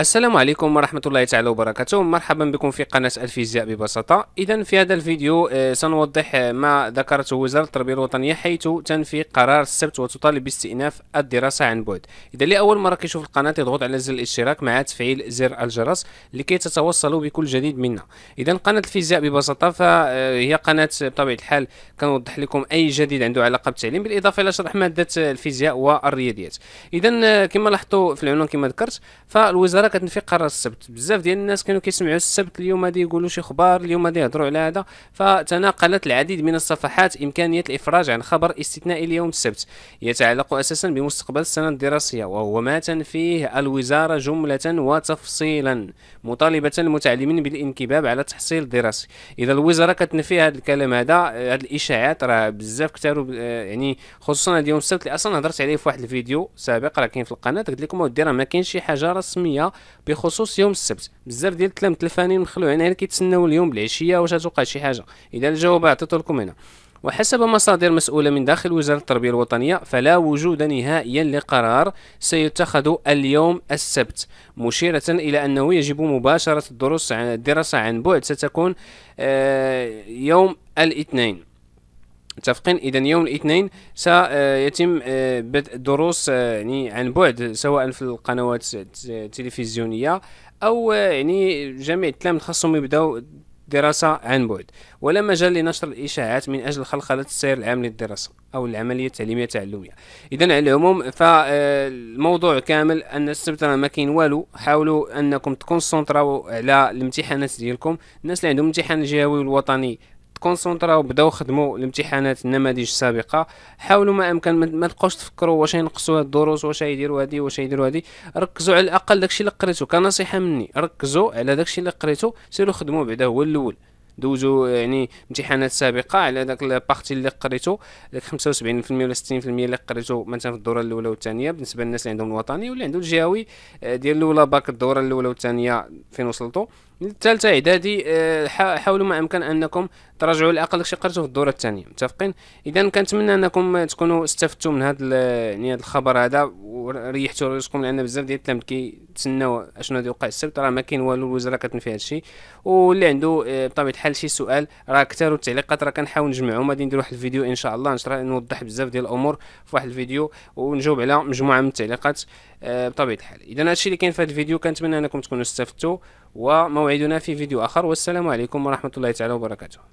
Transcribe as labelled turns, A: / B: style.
A: السلام عليكم ورحمة الله تعالى وبركاته مرحبا بكم في قناة الفيزياء ببساطة إذا في هذا الفيديو آه، سنوضح ما ذكرته وزارة التربية الوطنية حيث تنفي قرار السبت وتطالب باستئناف الدراسة عن بعد إذا لأول مرة كيشوف القناة يضغط على زر الاشتراك مع تفعيل زر الجرس لكي تتوصلوا بكل جديد منا إذا قناة الفيزياء ببساطة فهي آه، قناة بطبيعة الحال كنوضح لكم أي جديد عنده علاقة بالتعليم بالإضافة إلى شرح مادة الفيزياء والرياضيات إذا آه، كما لاحظتوا في العنوان كما ذكرت فالوزارة الهضره كتنفيق قرار السبت بزاف ديال الناس كانوا كيسمعوا السبت اليوم غادي يقولوا شي خبار اليوم غادي يهضروا على هذا فتناقلت العديد من الصفحات امكانيه الافراج عن خبر استثنائي ليوم السبت يتعلق اساسا بمستقبل السنه الدراسيه وهو ما تنفيه الوزاره جمله وتفصيلا مطالبه المتعلمين بالانكباب على التحصيل الدراسي اذا الوزاره كتنفي هذا الكلام هذا هاد الاشاعات راه بزاف كثاروا يعني خصوصا اليوم السبت اللي اصلا هضرت عليه في واحد الفيديو سابق راه كاين في القناه قلت لكم ما كاينش شي حاجه رسميه بخصوص يوم السبت بزاف ديال التلام تلفانين مخلوعين يعني كيتسناو اليوم العشيه واش غتوقع شي حاجه اذا الجواب عطيتو لكم هنا وحسب مصادر مسؤولة من داخل وزارة التربية الوطنية فلا وجود نهائيا لقرار سيتخذ اليوم السبت مشيرة إلى أنه يجب مباشرة الدروس عن الدراسة عن بعد ستكون آه، يوم الاثنين متفقين اذا يوم الاثنين سيتم آه، بدء دروس آه، يعني عن بعد سواء في القنوات التلفزيونيه او آه، يعني جميع التلاميذ خاصهم يبداو دراسة عن بعد ولا مجال لنشر الإشاعات من أجل خلخلة السير العام للدراسة أو العملية التعليمية التعلمية إذا على العموم فالموضوع كامل أن السبت راه ما كاين والو حاولوا أنكم تكونسونطراو على الامتحانات ديالكم الناس اللي عندهم امتحان الجهوي والوطني كونسونطراو بداو خدموا الامتحانات النماذج السابقه حاولوا ما امكن ما تبقاوش تفكروا واش ينقصوا هاد الدروس واش يديروا هادي واش يديروا هادي ركزوا على الاقل داكشي اللي قريتو كنصيحه مني ركزوا على داكشي اللي قريتو سيروا خدموا بعدا هو الاول دوزو يعني امتحانات سابقه على داك البارتي اللي قريتو داك 75% ولا 60% اللي قريتو مثلا في الدوره الاولى والثانيه بالنسبه للناس اللي عندهم الوطني واللي عنده الجهوي آه، ديال الاولى باك الدوره الاولى والثانيه فين وصلتو الثالثه اعدادي آه، حاولوا ما امكن انكم تراجعوا على الاقل شي قريتو في الدوره الثانيه متفقين اذا كنتمنى انكم تكونوا استفدتوا من هذا يعني هذا الخبر هذا وريحتو راسكم لان بزاف ديال التلاميذ كيتسناو اشنو غادي يوقع السبت راه ما كاين والو الوزاره كتنفي الشيء واللي عنده آه، بطبيعه الحال شي سؤال راه كثار التعليقات راه كنحاول نجمعهم غادي ندير واحد الفيديو ان شاء الله نشرح نوضح بزاف ديال الامور في واحد الفيديو ونجاوب على مجموعه من التعليقات آه، بطبيعه الحال اذا هذا الشيء اللي كاين في هذا الفيديو كنتمنى انكم تكونوا استفدتوا وموعدنا في فيديو اخر والسلام عليكم ورحمه الله تعالى وبركاته